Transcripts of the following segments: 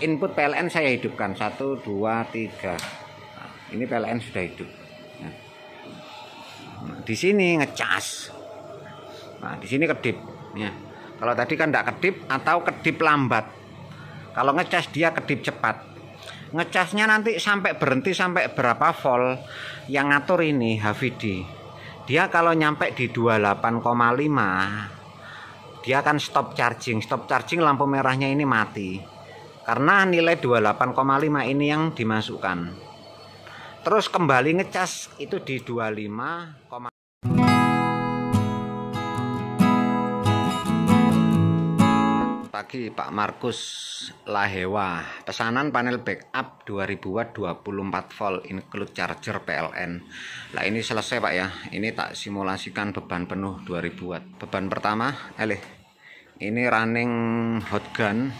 input PLN saya hidupkan satu dua tiga nah, ini PLN sudah hidup ya. nah di sini ngecas nah di sini kedip ya kalau tadi kan tidak kedip atau kedip lambat kalau ngecas dia kedip cepat ngecasnya nanti sampai berhenti sampai berapa volt yang ngatur ini HVD dia kalau nyampe di 28,5 dia akan stop charging stop charging lampu merahnya ini mati karena nilai 28,5 ini yang dimasukkan. Terus kembali ngecas itu di 25,5 pagi Pak Markus Lahewa pesanan panel backup 2000 watt 24 volt include charger PLN lah ini selesai Pak ya ini tak simulasikan beban penuh 2000 watt beban pertama eleh eh, ini running hot gun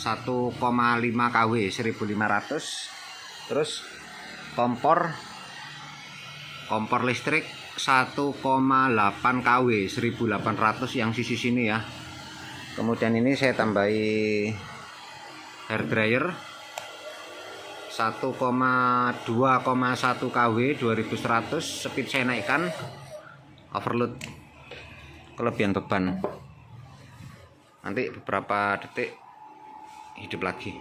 1,5 kW 1500 terus kompor kompor listrik 1,8 kW 1800 yang sisi sini ya kemudian ini saya tambahi hair dryer 1,2,1 kW 2100 speed saya naikkan overload kelebihan beban nanti beberapa detik hidup lagi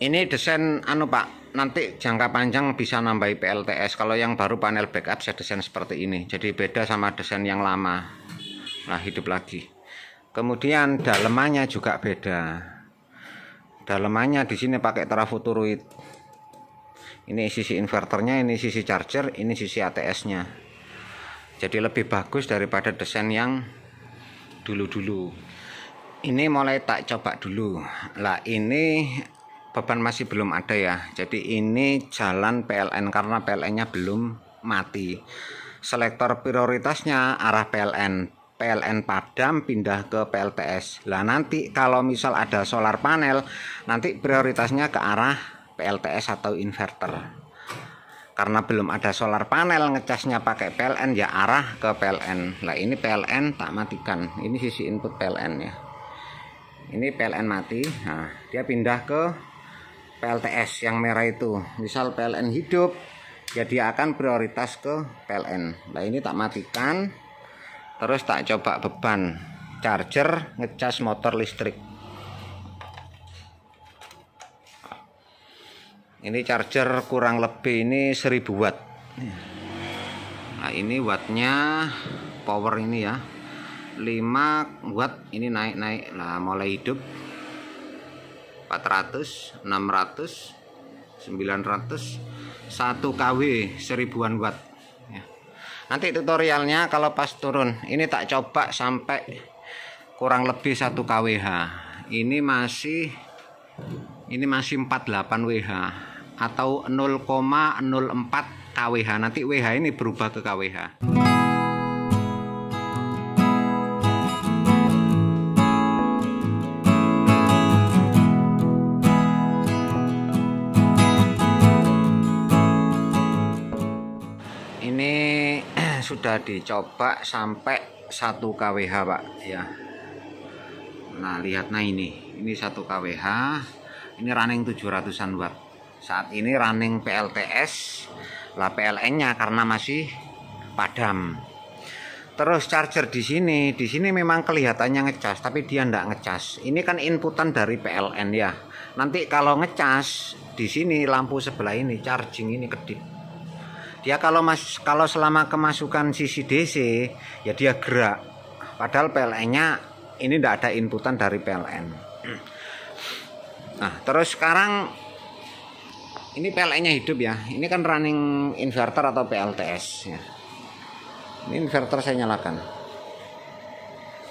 ini desain anu pak nanti jangka panjang bisa nambah PLTS kalau yang baru panel backup saya desain seperti ini jadi beda sama desain yang lama nah hidup lagi kemudian dalemannya juga beda dalemannya di sini pakai turuit. ini sisi inverternya ini sisi charger ini sisi ATS nya jadi lebih bagus daripada desain yang dulu-dulu ini mulai tak coba dulu lah ini beban masih belum ada ya jadi ini jalan PLN karena PLN nya belum mati selektor prioritasnya arah PLN PLN Padam pindah ke PLTS lah nanti kalau misal ada solar panel nanti prioritasnya ke arah PLTS atau inverter karena belum ada solar panel ngecasnya pakai PLN ya arah ke PLN lah ini PLN tak matikan ini sisi input PLN ya ini PLN mati nah dia pindah ke PLTS yang merah itu misal PLN hidup ya dia akan prioritas ke PLN nah ini tak matikan terus tak coba beban charger ngecas motor listrik ini charger kurang lebih ini 1000 watt nah ini wattnya power ini ya 5 buat ini naik-naik lah mulai hidup 400 600 900 1 kW seribuan watt ya. nanti tutorialnya kalau pas turun ini tak coba sampai kurang lebih 1 kWh ini masih ini masih 48 WH atau 0,04 kWh nanti WH ini berubah ke kWh ini sudah dicoba sampai 1 kWh Pak ya nah lihat nah ini ini 1 kWh ini running 700an Watt saat ini running PLTS lah PLN nya karena masih padam terus charger di sini di sini memang kelihatannya ngecas tapi dia ndak ngecas ini kan inputan dari PLN ya nanti kalau ngecas di sini lampu sebelah ini charging ini kedip dia kalau mas kalau selama kemasukan sisi DC ya dia gerak padahal PLN-nya ini tidak ada inputan dari PLN nah terus sekarang ini PLN-nya hidup ya ini kan running inverter atau PLTS ya ini inverter saya nyalakan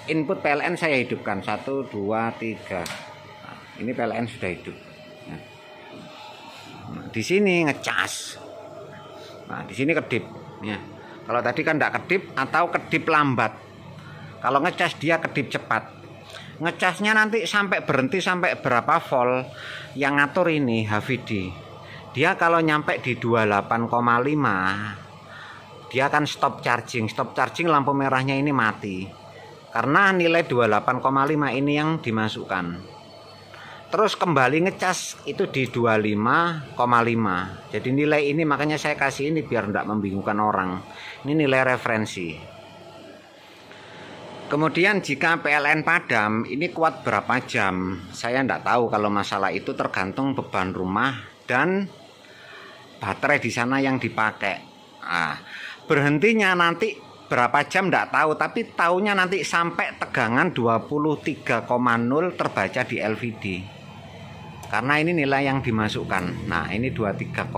input PLN saya hidupkan 1 2 3 ini PLN sudah hidup ya. Nah, di sini ngecas Nah, di sini kedip ya. Kalau tadi kan tidak kedip atau kedip lambat. Kalau ngecas dia kedip cepat. Ngecasnya nanti sampai berhenti sampai berapa volt yang ngatur ini HVD. Dia kalau nyampe di 28,5 dia akan stop charging. Stop charging lampu merahnya ini mati. Karena nilai 28,5 ini yang dimasukkan terus kembali ngecas itu di 25,5 jadi nilai ini makanya saya kasih ini biar tidak membingungkan orang ini nilai referensi kemudian jika PLN padam ini kuat berapa jam saya tidak tahu kalau masalah itu tergantung beban rumah dan baterai di sana yang dipakai nah, berhentinya nanti berapa jam tidak tahu tapi tahunya nanti sampai tegangan 23,0 terbaca di LVD karena ini nilai yang dimasukkan nah ini 23,0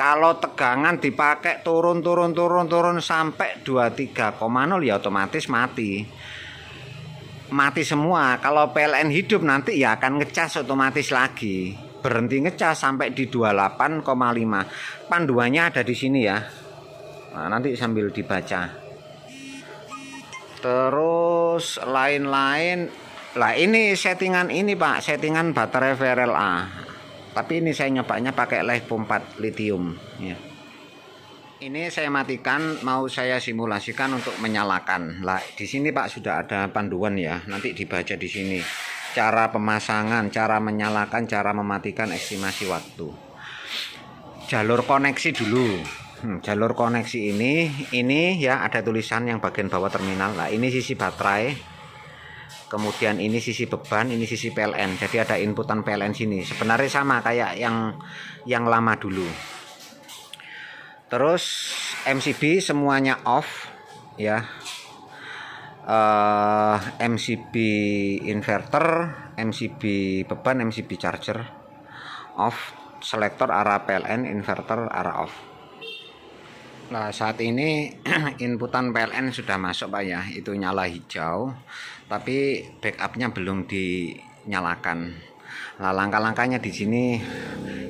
kalau tegangan dipakai turun turun turun turun sampai 23,0 ya otomatis mati mati semua kalau PLN hidup nanti ya akan ngecas otomatis lagi berhenti ngecas sampai di 28,5 panduannya ada di sini ya nah, nanti sambil dibaca terus lain-lain lah ini settingan ini pak settingan baterai VRLA tapi ini saya nyobanya pakai live 4 lithium ya. ini saya matikan mau saya simulasikan untuk menyalakan lah di sini pak sudah ada panduan ya nanti dibaca di sini cara pemasangan cara menyalakan cara mematikan estimasi waktu jalur koneksi dulu hmm, jalur koneksi ini ini ya ada tulisan yang bagian bawah terminal lah ini sisi baterai kemudian ini sisi beban ini sisi PLN jadi ada inputan PLN sini sebenarnya sama kayak yang yang lama dulu terus MCB semuanya off ya uh, eh, MCB inverter MCB beban MCB charger off selektor arah PLN inverter arah off Nah, saat ini inputan PLN sudah masuk Pak ya, itu nyala hijau, tapi backupnya belum dinyalakan. Nah, langkah-langkahnya di sini,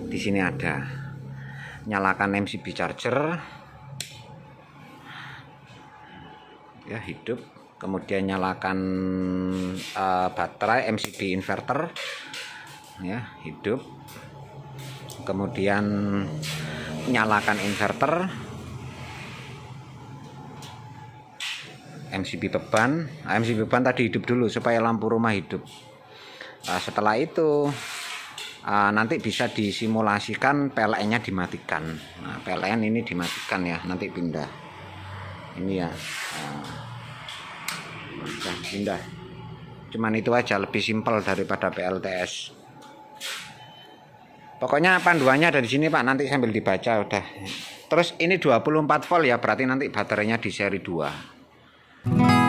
di sini ada. Nyalakan MCB charger. Ya, hidup. Kemudian nyalakan uh, baterai MCB inverter. Ya, hidup. Kemudian nyalakan inverter MCB beban nah, MCB beban tadi hidup dulu supaya lampu rumah hidup uh, setelah itu uh, nanti bisa disimulasikan PLN nya dimatikan nah, PLN ini dimatikan ya nanti pindah ini ya uh, pindah cuman itu aja lebih simpel daripada PLTS pokoknya panduannya ada di sini Pak nanti sambil dibaca udah terus ini 24 volt ya berarti nanti baterainya di seri 2 Mm-hmm.